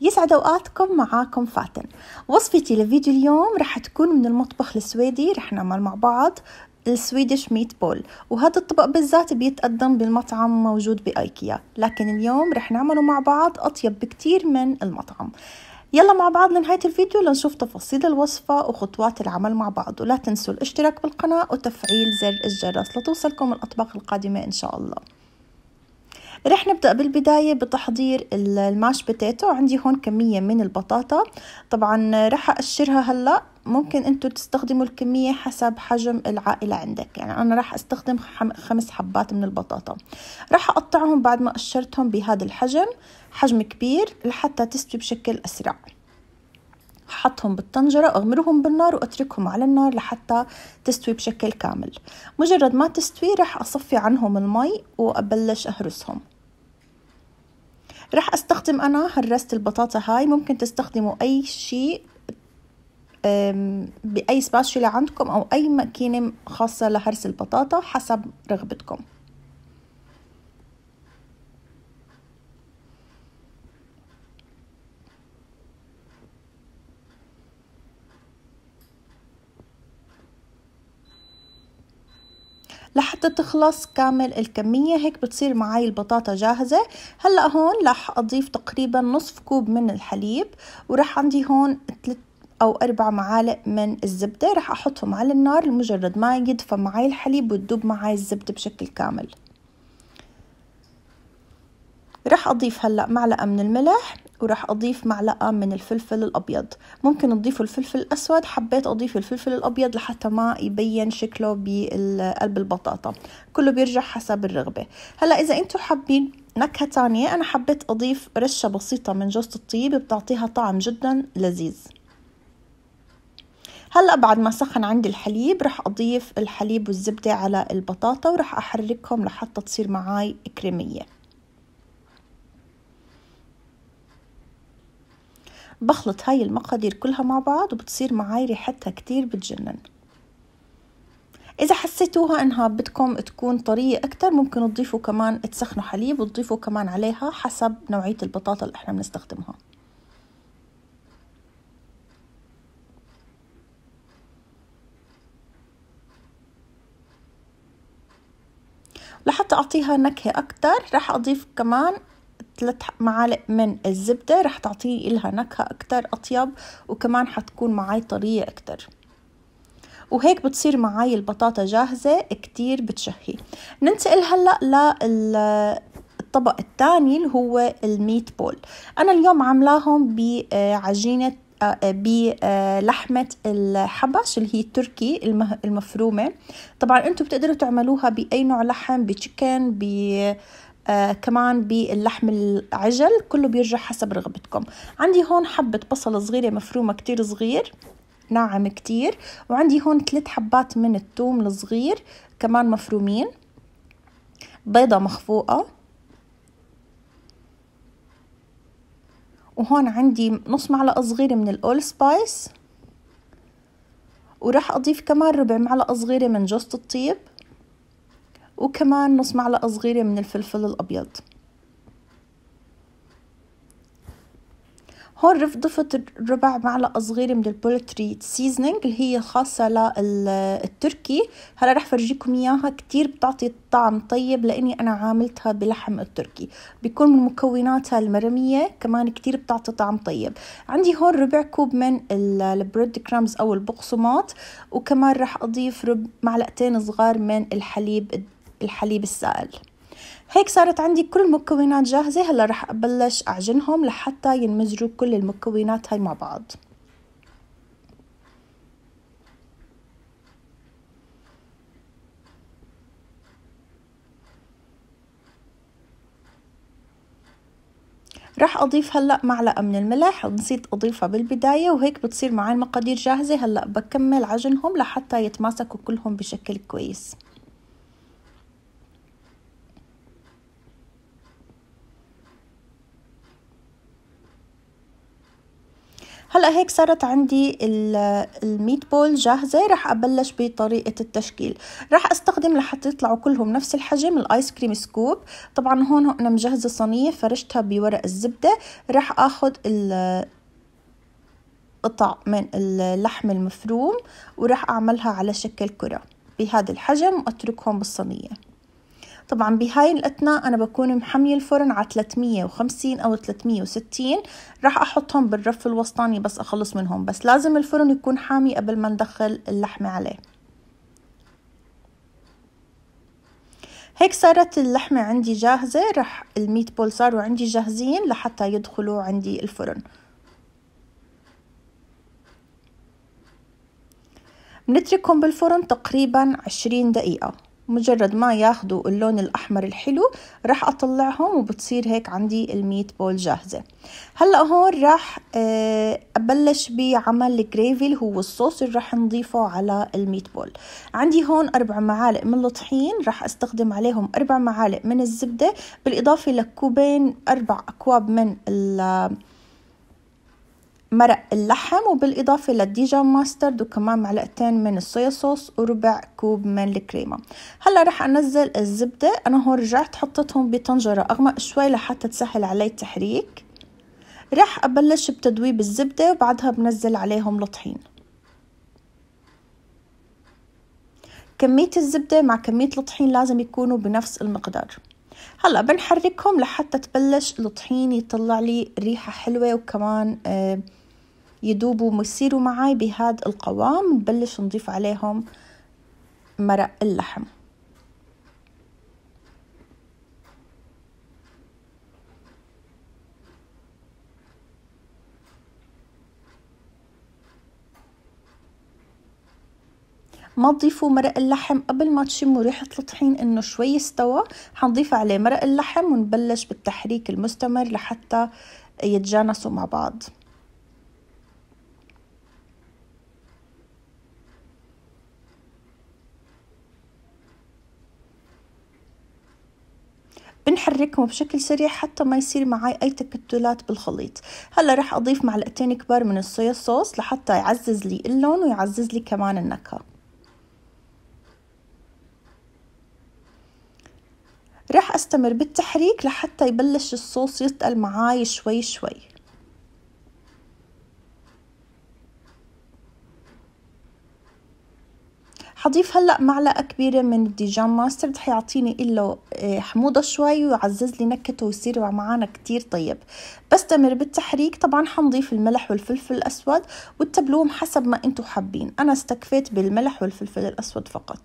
يسعد اوقاتكم معاكم فاتن وصفتي لفيديو اليوم رح تكون من المطبخ السويدي رح نعمل مع بعض السويدش ميت بول وهذا الطبق بالذات بيتقدم بالمطعم موجود بايكيا لكن اليوم رح نعمله مع بعض اطيب بكتير من المطعم يلا مع بعض لنهاية الفيديو لنشوف تفاصيل الوصفة وخطوات العمل مع بعض ولا تنسوا الاشتراك بالقناة وتفعيل زر الجرس لتوصلكم الأطباق القادمة إن شاء الله رح نبدأ بالبداية بتحضير الماش بوتيتو عندي هون كمية من البطاطا طبعا رح أقشرها هلأ ممكن انتم تستخدموا الكمية حسب حجم العائلة عندك يعني انا راح استخدم خمس حبات من البطاطا راح اقطعهم بعد ما قشرتهم بهذا الحجم حجم كبير لحتى تستوي بشكل اسرع حطهم بالطنجرة أغمرهم بالنار وأتركهم على النار لحتى تستوي بشكل كامل مجرد ما تستوي رح أصفي عنهم المي وأبلش أهرسهم رح استخدم انا هرسة البطاطا هاي ممكن تستخدموا اي شيء باي سباشيلا عندكم او اي ماكينه خاصه لهرس البطاطا حسب رغبتكم لحتى تخلص كامل الكمية هيك بتصير معي البطاطا جاهزة هلأ هون راح أضيف تقريبا نصف كوب من الحليب ورح عندي هون ثلاث أو أربع معالق من الزبدة رح أحطهم على النار لمجرد ما يدفى معي الحليب وتدوب معي الزبدة بشكل كامل رح أضيف هلأ معلقة من الملح وراح أضيف معلقة من الفلفل الأبيض ممكن تضيفوا الفلفل الأسود حبيت أضيف الفلفل الأبيض لحتى ما يبين شكله بقلب البطاطا كله بيرجع حسب الرغبة هلأ إذا أنتوا حابين نكهة تانية أنا حبيت أضيف رشة بسيطة من جوزة الطيب بتعطيها طعم جدا لذيذ هلا بعد ما سخن عندي الحليب رح اضيف الحليب والزبده على البطاطا ورح احركهم لحتى تصير معاي كريميه بخلط هاي المقادير كلها مع بعض وبتصير معاي ريحتها كتير بتجنن إذا حسيتوها إنها بدكم تكون طرية أكتر ممكن تضيفوا كمان تسخنوا حليب وتضيفوا كمان عليها حسب نوعية البطاطا اللي إحنا بنستخدمها لحتى أعطيها نكهة أكتر رح أضيف كمان ثلاث معالق من الزبدة رح تعطي لها نكهة أكتر أطيب وكمان حتكون معاي طرية أكتر وهيك بتصير معاي البطاطا جاهزة كتير بتشهي ننتقل هلأ لل الطبق الثاني اللي هو الميت بول أنا اليوم عاملاهم بعجينة آه، آه، آه، بلحمة الحبش اللي هي التركي المفرومة طبعا انتم بتقدروا تعملوها بأي نوع لحم بتشيكن آه، كمان باللحم العجل كله بيرجع حسب رغبتكم عندي هون حبة بصل صغيرة مفرومة كتير صغير ناعم كتير وعندي هون ثلاث حبات من التوم الصغير كمان مفرومين بيضة مخفوقة وهون عندي نص معلقة صغيرة من الأول سبايس وراح أضيف كمان ربع معلقة صغيرة من جوزة الطيب وكمان نص معلقة صغيرة من الفلفل الأبيض هون ضفت ربع معلقة صغيرة من البولتري سيزنينج اللي هي خاصة للتركي هلا رح فرجيكم اياها كتير بتعطي طعم طيب لاني انا عاملتها بلحم التركي بيكون من مكوناتها المرمية كمان كتير بتعطي طعم طيب عندي هون ربع كوب من البريد كرامز او البقسماط وكمان رح اضيف رب معلقتين صغار من الحليب الحليب السائل هيك صارت عندي كل المكونات جاهزة هلا رح أبلش أعجنهم لحتى ينمزجوا كل المكونات هاي مع بعض رح أضيف هلأ معلقة من الملح نسيت أضيفها بالبداية وهيك بتصير معي المقادير جاهزة هلأ بكمل عجنهم لحتى يتماسكوا كلهم بشكل كويس هلا هيك صارت عندي الميت بول جاهزة رح أبلش بطريقة التشكيل رح أستخدم لحتى يطلعوا كلهم نفس الحجم الآيس كريم سكوب طبعا هون أنا مجهزة صينية فرشتها بورق الزبدة رح أخد قطع من اللحم المفروم ورح أعملها على شكل كرة بهذا الحجم وأتركهم بالصينية طبعا بهاي الأثناء أنا بكون محمية الفرن على 350 أو 360 راح أحطهم بالرف الوسطاني بس أخلص منهم بس لازم الفرن يكون حامي قبل ما ندخل اللحمة عليه هيك صارت اللحمة عندي جاهزة رح الميت بول صاروا عندي جاهزين لحتى يدخلوا عندي الفرن بنتركهم بالفرن تقريبا عشرين دقيقة مجرد ما ياخذوا اللون الأحمر الحلو راح أطلعهم وبتصير هيك عندي الميت بول جاهزة هلأ هون راح آه، أبلش بعمل الجريفي اللي هو الصوص اللي راح نضيفه على الميت بول عندي هون أربع معالق من الطحين راح أستخدم عليهم أربع معالق من الزبدة بالإضافة لكوبين أربع أكواب من مرق اللحم وبالإضافة للديجا ماسترد وكمان معلقتين من الصويا صوص وربع كوب من الكريمة هلا رح أنزل الزبدة أنا هون رجعت حطيتهم بطنجرة أغمق شوي لحتى تسهل علي التحريك رح أبلش بتدويب الزبدة وبعدها بنزل عليهم الطحين كمية الزبدة مع كمية الطحين لازم يكونوا بنفس المقدار هلا بنحركهم لحتى تبلش الطحين يطلع لي ريحه حلوه وكمان آه، يدوبوا ويصيروا معي بهذا القوام نبلش نضيف عليهم مرق اللحم ما تضيفوا مرق اللحم قبل ما تشموا ريحة الطحين انه شوي استوى حنضيف عليه مرق اللحم ونبلش بالتحريك المستمر لحتى يتجانسوا مع بعض بنحركهم بشكل سريع حتى ما يصير معي أي تكتلات بالخليط هلا رح أضيف معلقتين كبار من الصويا صوص لحتى يعزز لي اللون ويعزز لي كمان النكهة رح أستمر بالتحريك لحتى يبلش الصوص يتقل معاي شوي شوي حضيف هلا معلقه كبيره من الديجان ماسترد حيعطيني له آه، حموضه شوي ويعزز لي نكته ويصير معنا كتير طيب بستمر بالتحريك طبعا حنضيف الملح والفلفل الاسود والتبلوم حسب ما انتم حابين انا استكفيت بالملح والفلفل الاسود فقط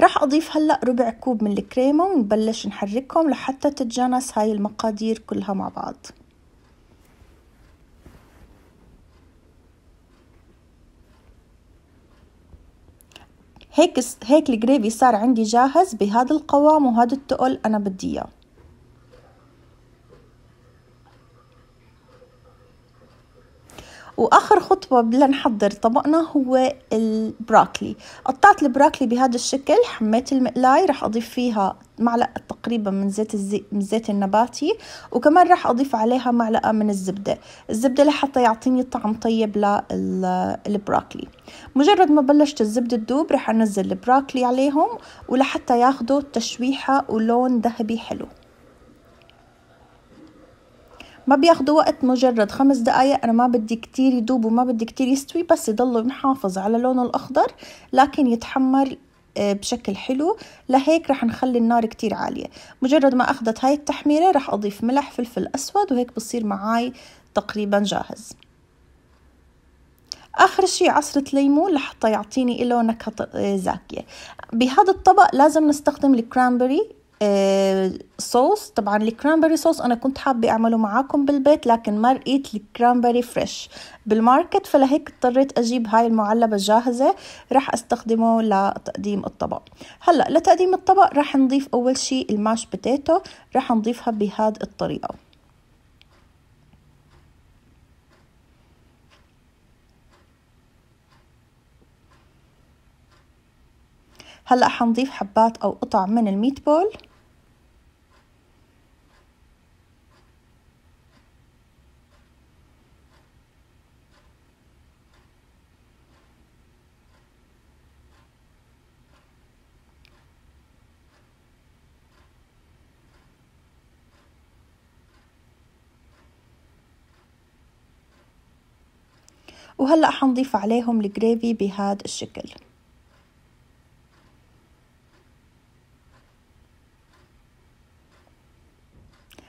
راح أضيف هلأ ربع كوب من الكريمة ونبلش نحركهم لحتى تتجانس هاي المقادير كلها مع بعض هيك هيك الجريفي صار عندي جاهز بهذا القوام وهذا التقل أنا بدي إياه واخر خطوه نحضر طبقنا هو البروكلي قطعت البروكلي بهذا الشكل حميت المقلاي رح اضيف فيها معلقه تقريبا من زيت الزي... من زيت النباتي وكمان رح اضيف عليها معلقه من الزبده الزبده لحتى يعطيني طعم طيب للبروكلي مجرد ما بلشت الزبده تذوب رح انزل البروكلي عليهم ولحتى ياخذوا تشويحه ولون ذهبي حلو ما بياخدوا وقت مجرد خمس دقايق أنا ما بدي كتير يدوب وما بدي كتير يستوي بس يضلوا نحافظ على لونه الأخضر لكن يتحمر آه، بشكل حلو لهيك رح نخلي النار كتير عالية مجرد ما أخذت هاي التحميرة رح أضيف ملح فلفل أسود وهيك بصير معاي تقريبا جاهز آخر شيء عصرة ليمون لحتى يعطيني له نكهة آه، زاكية بهذا الطبق لازم نستخدم الكرامبري آه، صوص طبعا الكرانبري صوص انا كنت حابه اعمله معاكم بالبيت لكن ما لقيت الكرانبري فريش بالماركت فلهيك اضطريت اجيب هاي المعلبه جاهزه راح استخدمه لتقديم الطبق هلا لتقديم الطبق راح نضيف اول شيء الماش بوتيتو راح نضيفها بهاد الطريقه هلا حنضيف حبات او قطع من الميت بول وهلأ حنضيف عليهم الجريفي بهذا الشكل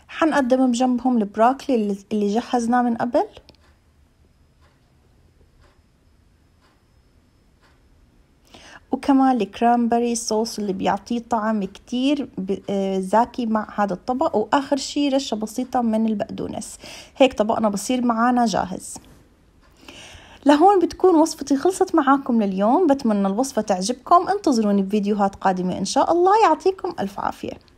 حنقدم بجنبهم البروكلي اللي جهزناه من قبل وكمان الكرامبري صوص اللي بيعطيه طعم كتير آه، زاكي مع هذا الطبق وآخر شي رشة بسيطة من البقدونس هيك طبقنا بصير معانا جاهز لهون بتكون وصفتي خلصت معاكم لليوم بتمنى الوصفة تعجبكم انتظروني بفيديوهات قادمة إن شاء الله يعطيكم ألف عافية